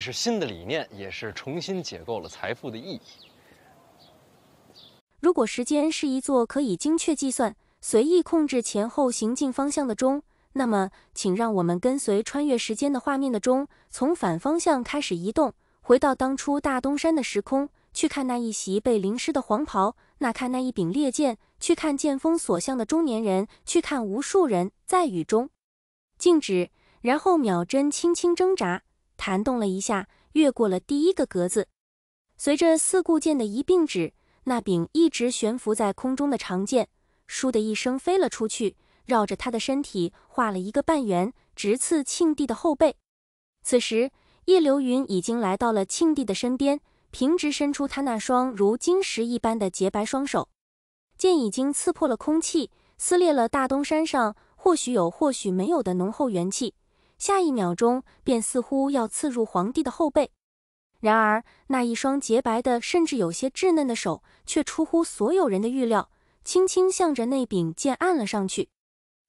是新的理念，也是重新解构了财富的意义。如果时间是一座可以精确计算、随意控制前后行进方向的钟，那么，请让我们跟随穿越时间的画面的钟，从反方向开始移动，回到当初大东山的时空，去看那一袭被淋湿的黄袍，那看那一柄猎剑，去看剑锋所向的中年人，去看无数人在雨中静止，然后秒针轻轻挣扎。弹动了一下，越过了第一个格子。随着四顾剑的一并指，那柄一直悬浮在空中的长剑“咻的一声飞了出去，绕着他的身体画了一个半圆，直刺庆帝的后背。此时，叶流云已经来到了庆帝的身边，平直伸出他那双如晶石一般的洁白双手。剑已经刺破了空气，撕裂了大东山上或许有或许没有的浓厚元气。下一秒钟，便似乎要刺入皇帝的后背。然而，那一双洁白的，甚至有些稚嫩的手，却出乎所有人的预料，轻轻向着那柄剑按了上去。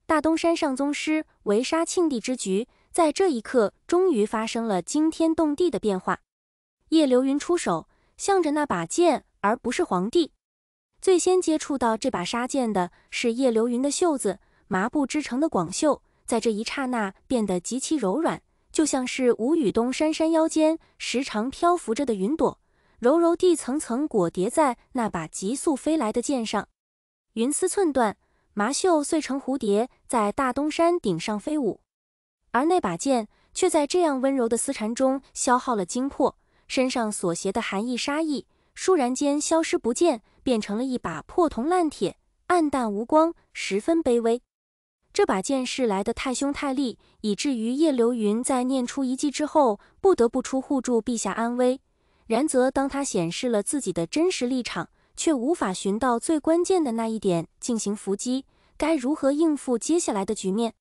大东山上宗师围杀庆帝之局，在这一刻，终于发生了惊天动地的变化。叶流云出手，向着那把剑，而不是皇帝。最先接触到这把杀剑的是叶流云的袖子，麻布织成的广袖。在这一刹那变得极其柔软，就像是无羽东山腰间时常漂浮着的云朵，柔柔地层层裹叠在那把急速飞来的剑上。云丝寸断，麻绣碎成蝴蝶，在大东山顶上飞舞。而那把剑却在这样温柔的丝缠中消耗了精魄，身上所携的寒意杀意，倏然间消失不见，变成了一把破铜烂铁，暗淡无光，十分卑微。这把剑势来得太凶太厉，以至于叶流云在念出一计之后，不得不出护住陛下安危。然则当他显示了自己的真实立场，却无法寻到最关键的那一点进行伏击，该如何应付接下来的局面？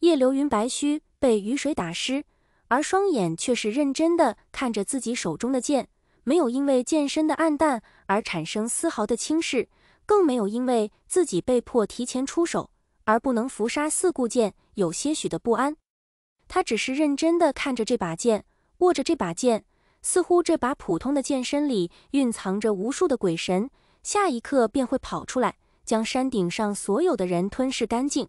叶流云白须被雨水打湿，而双眼却是认真的看着自己手中的剑，没有因为剑身的暗淡而产生丝毫的轻视，更没有因为自己被迫提前出手。而不能伏杀四顾剑，有些许的不安。他只是认真的看着这把剑，握着这把剑，似乎这把普通的剑身里蕴藏着无数的鬼神，下一刻便会跑出来，将山顶上所有的人吞噬干净。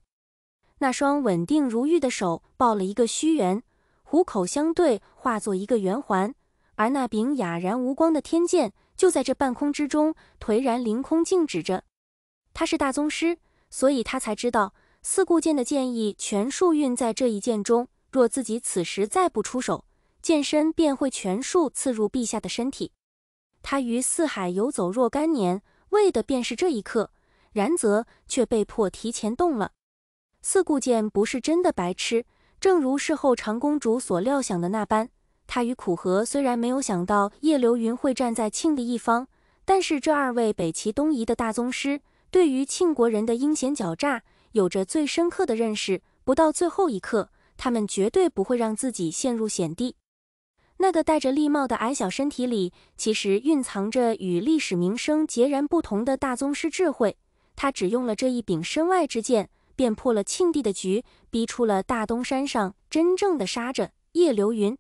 那双稳定如玉的手抱了一个虚圆，虎口相对，化作一个圆环，而那柄哑然无光的天剑，就在这半空之中颓然凌空静止着。他是大宗师。所以他才知道，四顾剑的剑意全数运在这一剑中。若自己此时再不出手，剑身便会全数刺入陛下的身体。他于四海游走若干年，为的便是这一刻。然则却被迫提前动了。四顾剑不是真的白痴，正如事后长公主所料想的那般。他与苦荷虽然没有想到叶流云会站在庆帝一方，但是这二位北齐东夷的大宗师。对于庆国人的阴险狡诈，有着最深刻的认识。不到最后一刻，他们绝对不会让自己陷入险地。那个戴着笠帽的矮小身体里，其实蕴藏着与历史名声截然不同的大宗师智慧。他只用了这一柄身外之剑，便破了庆帝的局，逼出了大东山上真正的杀者叶流云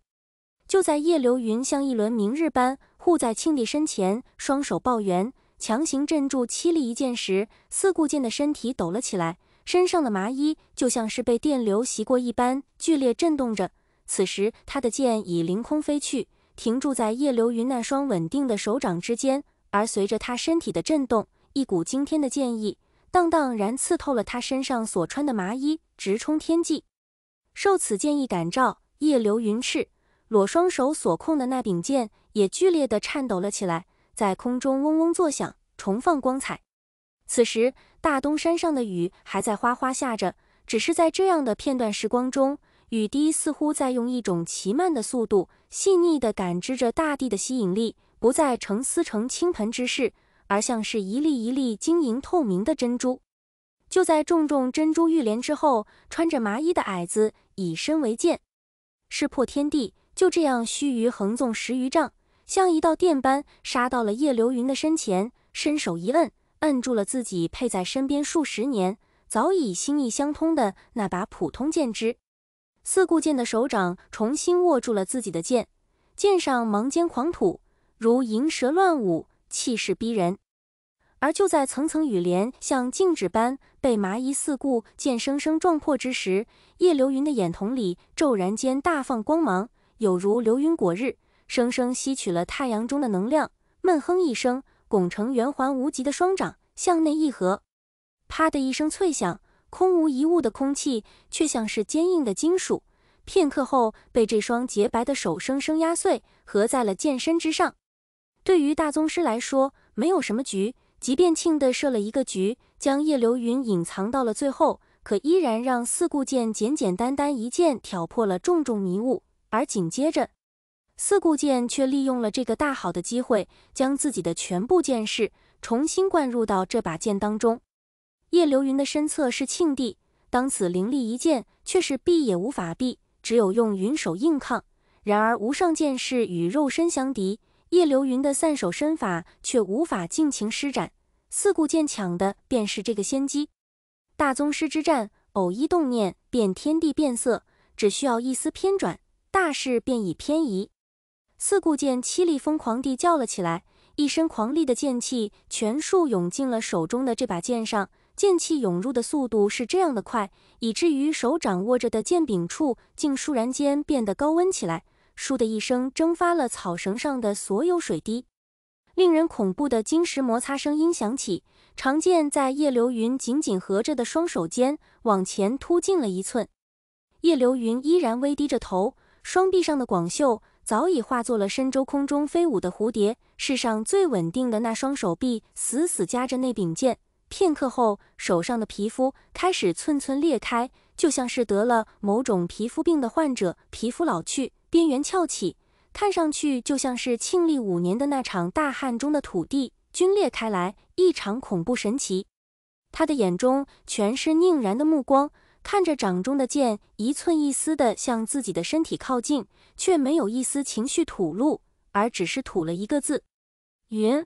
就在叶流云像一轮明日般护在庆帝身前，双手抱圆。强行镇住凄厉一剑时，四顾剑的身体抖了起来，身上的麻衣就像是被电流袭过一般，剧烈震动着。此时，他的剑已凌空飞去，停住在叶流云那双稳定的手掌之间。而随着他身体的震动，一股惊天的剑意荡荡然刺透了他身上所穿的麻衣，直冲天际。受此剑意感召，叶流云赤裸双手所控的那柄剑也剧烈地颤抖了起来。在空中嗡嗡作响，重放光彩。此时，大东山上的雨还在哗哗下着，只是在这样的片段时光中，雨滴似乎在用一种奇慢的速度，细腻地感知着大地的吸引力，不再成丝成倾盆之势，而像是一粒一粒晶莹透明的珍珠。就在重重珍珠玉帘之后，穿着麻衣的矮子以身为剑，势破天地，就这样须臾横纵十余丈。像一道电般杀到了叶流云的身前，伸手一摁，摁住了自己配在身边数十年、早已心意相通的那把普通剑之。四顾剑的手掌重新握住了自己的剑，剑上芒尖狂吐，如银蛇乱舞，气势逼人。而就在层层雨帘像静止般被麻衣四顾剑生生撞破之时，叶流云的眼瞳里骤然间大放光芒，有如流云裹日。生生吸取了太阳中的能量，闷哼一声，拱成圆环无极的双掌向内一合，啪的一声脆响，空无一物的空气却像是坚硬的金属，片刻后被这双洁白的手生生压碎，合在了剑身之上。对于大宗师来说，没有什么局，即便庆的设了一个局，将叶流云隐藏到了最后，可依然让四顾剑简简单单一剑挑破了重重迷雾，而紧接着。四顾剑却利用了这个大好的机会，将自己的全部剑势重新灌入到这把剑当中。叶流云的身侧是庆帝，当此凌厉一剑，却是避也无法避，只有用云手硬抗。然而无上剑士与肉身相敌，叶流云的散手身法却无法尽情施展。四顾剑抢的便是这个先机。大宗师之战，偶一动念，便天地变色；只需要一丝偏转，大事便已偏移。四顾剑凄厉疯狂地叫了起来，一身狂力的剑气全数涌进了手中的这把剑上。剑气涌入的速度是这样的快，以至于手掌握着的剑柄处竟倏然间变得高温起来。倏的一声，蒸发了草绳上的所有水滴，令人恐怖的晶石摩擦声音响起，长剑在叶流云紧紧合着的双手间往前突进了一寸。叶流云依然微低着头，双臂上的广袖。早已化作了深州空中飞舞的蝴蝶。世上最稳定的那双手臂，死死夹着那柄剑。片刻后，手上的皮肤开始寸寸裂开，就像是得了某种皮肤病的患者，皮肤老去，边缘翘起，看上去就像是庆历五年的那场大旱中的土地龟裂开来，异常恐怖神奇。他的眼中全是凝然的目光。看着掌中的剑一寸一丝的向自己的身体靠近，却没有一丝情绪吐露，而只是吐了一个字：“云。”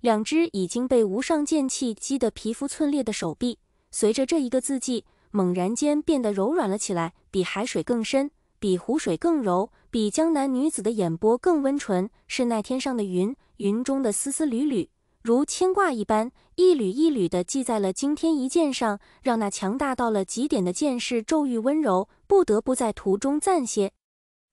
两只已经被无上剑气击得皮肤寸裂的手臂，随着这一个字迹，猛然间变得柔软了起来，比海水更深，比湖水更柔，比江南女子的眼波更温纯，是那天上的云，云中的丝丝缕缕。如牵挂一般，一缕一缕地系在了惊天一剑上，让那强大到了极点的剑士骤遇温柔，不得不在途中暂歇。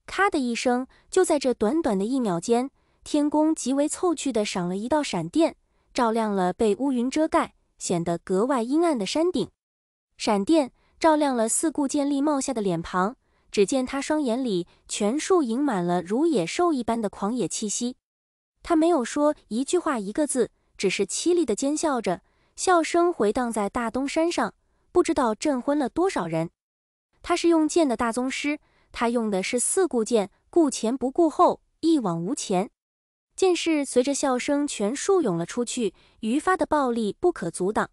咔的一声，就在这短短的一秒间，天宫极为凑趣地闪了一道闪电，照亮了被乌云遮盖、显得格外阴暗的山顶。闪电照亮了四顾剑力冒下的脸庞，只见他双眼里全数盈满了如野兽一般的狂野气息。他没有说一句话，一个字。只是凄厉的尖笑着，笑声回荡在大东山上，不知道震昏了多少人。他是用剑的大宗师，他用的是四顾剑，顾前不顾后，一往无前。剑士随着笑声全数涌了出去，愈发的暴力不可阻挡，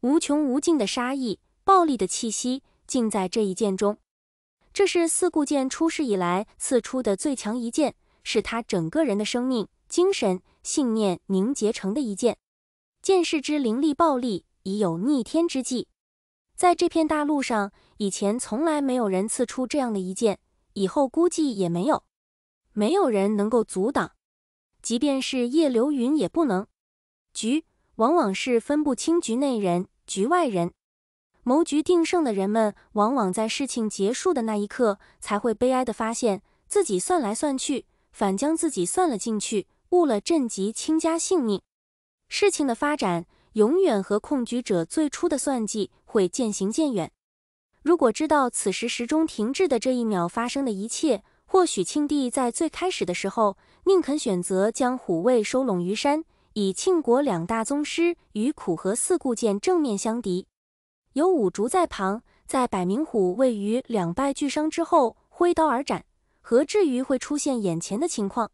无穷无尽的杀意、暴力的气息尽在这一剑中。这是四顾剑出世以来刺出的最强一剑，是他整个人的生命、精神。信念凝结成的一剑，剑士之凌厉暴力已有逆天之际。在这片大陆上，以前从来没有人刺出这样的一剑，以后估计也没有，没有人能够阻挡，即便是叶流云也不能。局往往是分不清局内人、局外人，谋局定胜的人们，往往在事情结束的那一刻，才会悲哀地发现自己算来算去，反将自己算了进去。误了镇级卿家性命，事情的发展永远和控局者最初的算计会渐行渐远。如果知道此时时钟停滞的这一秒发生的一切，或许庆帝在最开始的时候宁肯选择将虎卫收拢于山，以庆国两大宗师与苦和四顾剑正面相敌，有五竹在旁，在百名虎位于两败俱伤之后挥刀而斩，何至于会出现眼前的情况？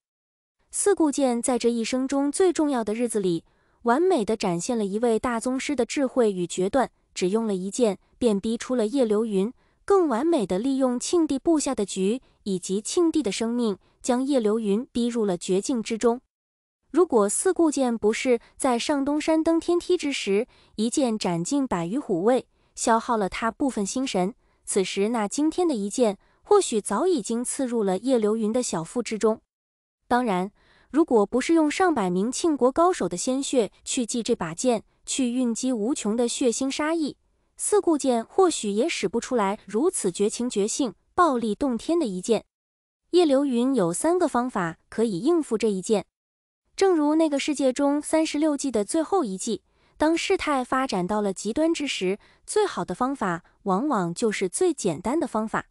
四顾剑在这一生中最重要的日子里，完美的展现了一位大宗师的智慧与决断，只用了一剑便逼出了叶流云，更完美的利用庆帝布下的局以及庆帝的生命，将叶流云逼入了绝境之中。如果四顾剑不是在上东山登天梯之时，一剑斩尽百余虎卫，消耗了他部分心神，此时那惊天的一剑，或许早已经刺入了叶流云的小腹之中。当然。如果不是用上百名庆国高手的鲜血去祭这把剑，去蕴积无穷的血腥杀意，四顾剑或许也使不出来如此绝情绝性、暴力动天的一剑。叶流云有三个方法可以应付这一剑，正如那个世界中三十六计的最后一计，当事态发展到了极端之时，最好的方法往往就是最简单的方法。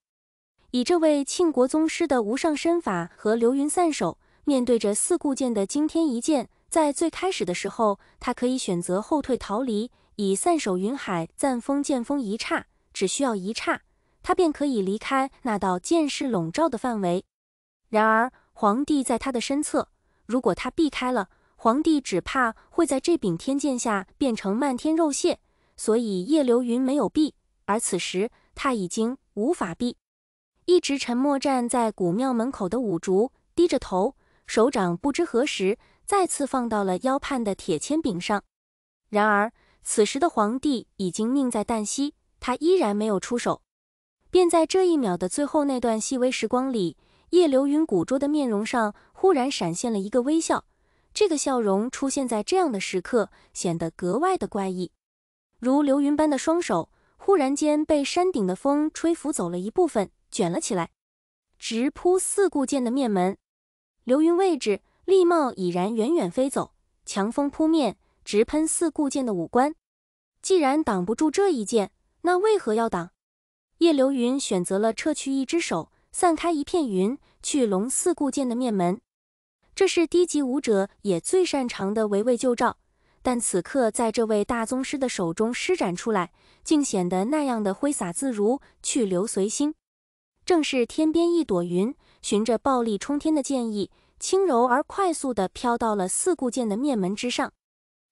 以这位庆国宗师的无上身法和流云散手。面对着四顾剑的惊天一剑，在最开始的时候，他可以选择后退逃离，以散手云海暂封剑锋一刹，只需要一刹，他便可以离开那道剑势笼罩的范围。然而，皇帝在他的身侧，如果他避开了，皇帝只怕会在这柄天剑下变成漫天肉屑。所以，叶流云没有避，而此时他已经无法避。一直沉默站在古庙门口的五竹，低着头。手掌不知何时再次放到了腰畔的铁签柄上，然而此时的皇帝已经命在旦夕，他依然没有出手。便在这一秒的最后那段细微时光里，叶流云古拙的面容上忽然闪现了一个微笑。这个笑容出现在这样的时刻，显得格外的怪异。如流云般的双手忽然间被山顶的风吹拂走了一部分，卷了起来，直扑四顾剑的面门。流云位置，利帽已然远远飞走。强风扑面，直喷四顾剑的五官。既然挡不住这一剑，那为何要挡？叶流云选择了撤去一只手，散开一片云，去龙四顾剑的面门。这是低级武者也最擅长的围魏救赵，但此刻在这位大宗师的手中施展出来，竟显得那样的挥洒自如，去留随心。正是天边一朵云。循着暴力冲天的剑意，轻柔而快速地飘到了四顾剑的面门之上。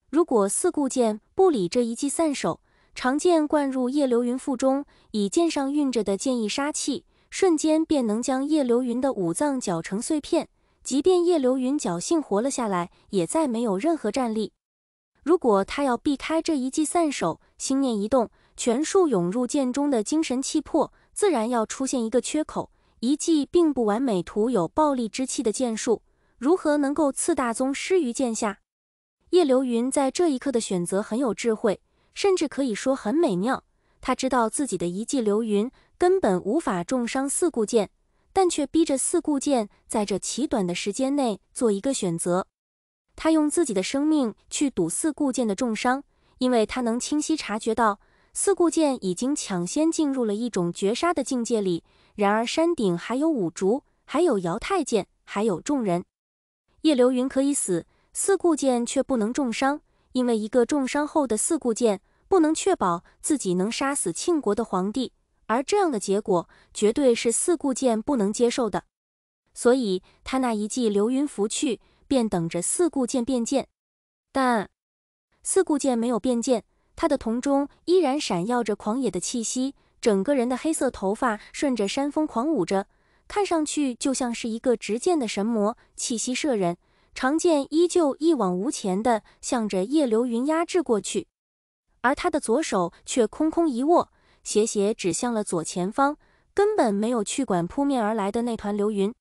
如果四顾剑不理这一记散手，长剑灌入叶流云腹中，以剑上蕴着的剑意杀气，瞬间便能将叶流云的五脏搅成碎片。即便叶流云侥幸活了下来，也再没有任何战力。如果他要避开这一记散手，心念一动，全数涌入剑中的精神气魄，自然要出现一个缺口。遗迹并不完美、徒有暴力之气的剑术，如何能够刺大宗师于剑下？叶流云在这一刻的选择很有智慧，甚至可以说很美妙。他知道自己的一迹流云根本无法重伤四顾剑，但却逼着四顾剑在这极短的时间内做一个选择。他用自己的生命去赌四顾剑的重伤，因为他能清晰察觉到四顾剑已经抢先进入了一种绝杀的境界里。然而山顶还有五竹，还有姚太监，还有众人。叶流云可以死，四顾剑却不能重伤，因为一个重伤后的四顾剑不能确保自己能杀死庆国的皇帝，而这样的结果绝对是四顾剑不能接受的。所以他那一记流云拂去，便等着四顾剑变剑。但四顾剑没有变剑，他的瞳中依然闪耀着狂野的气息。整个人的黑色头发顺着山峰狂舞着，看上去就像是一个执剑的神魔，气息摄人。长剑依旧一往无前的向着叶流云压制过去，而他的左手却空空一握，斜斜指向了左前方，根本没有去管扑面而来的那团流云。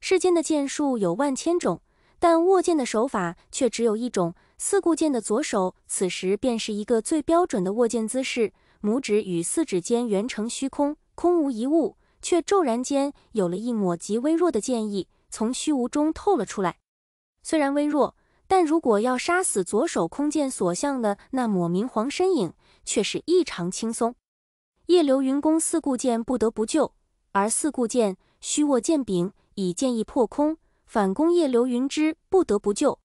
世间的剑术有万千种，但握剑的手法却只有一种。四顾剑的左手此时便是一个最标准的握剑姿势。拇指与四指间圆成虚空，空无一物，却骤然间有了一抹极微弱的剑意从虚无中透了出来。虽然微弱，但如果要杀死左手空剑所向的那抹明黄身影，却是异常轻松。叶流云攻四顾剑不得不救，而四顾剑虚握剑柄，以剑意破空反攻叶流云之不得不救。